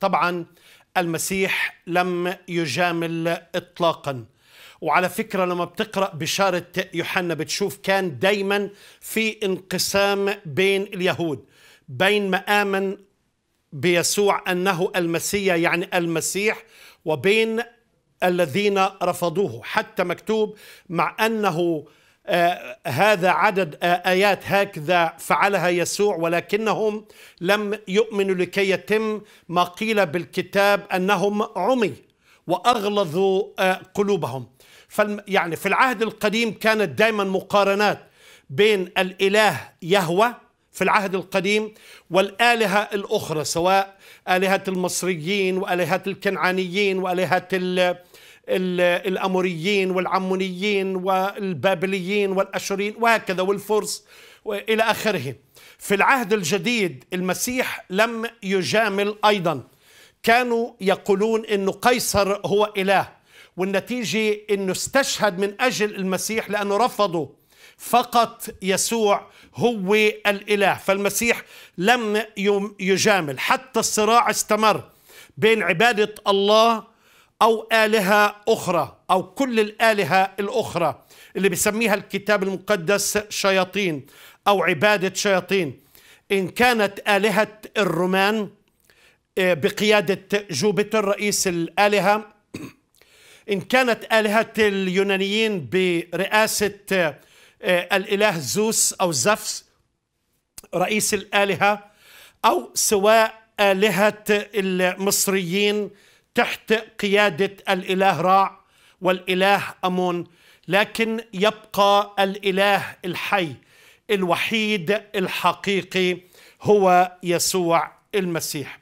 طبعا المسيح لم يجامل اطلاقا وعلى فكرة لما بتقرأ بشارة يوحنا بتشوف كان دايما في انقسام بين اليهود بين ما آمن بيسوع أنه المسيح يعني المسيح وبين الذين رفضوه حتى مكتوب مع أنه آه، هذا عدد آه، آيات هكذا فعلها يسوع ولكنهم لم يؤمنوا لكي يتم ما قيل بالكتاب أنهم عمي وأغلظوا آه، قلوبهم يعني في العهد القديم كانت دائما مقارنات بين الإله يهوى في العهد القديم والآلهة الأخرى سواء آلهة المصريين وآلهة الكنعانيين وآلهة الأموريين والعمونيين والبابليين والأشوريين وهكذا والفرس إلى آخره في العهد الجديد المسيح لم يجامل أيضا كانوا يقولون أن قيصر هو إله والنتيجة أنه استشهد من أجل المسيح لأنه رفضوا فقط يسوع هو الإله فالمسيح لم يجامل حتى الصراع استمر بين عبادة الله أو آلهة أخرى أو كل الآلهة الأخرى اللي بيسميها الكتاب المقدس شياطين أو عبادة شياطين إن كانت آلهة الرومان آه، بقيادة جوبيتر رئيس الآلهة إن كانت آلهة اليونانيين برئاسة آه، الإله زوس أو زفس رئيس الآلهة أو سواء آلهة المصريين تحت قيادة الإله راع والإله أمون لكن يبقى الإله الحي الوحيد الحقيقي هو يسوع المسيح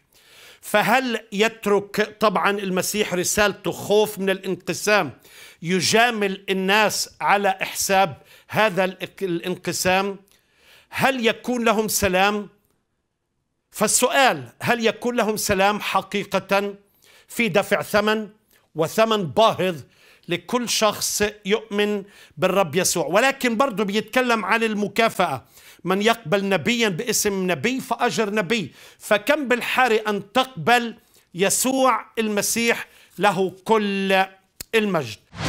فهل يترك طبعا المسيح رسالته خوف من الانقسام يجامل الناس على حساب هذا الانقسام هل يكون لهم سلام فالسؤال هل يكون لهم سلام حقيقه في دفع ثمن وثمن باهظ لكل شخص يؤمن بالرب يسوع ولكن برضه بيتكلم عن المكافأة من يقبل نبيا باسم نبي فأجر نبي فكم بالحري أن تقبل يسوع المسيح له كل المجد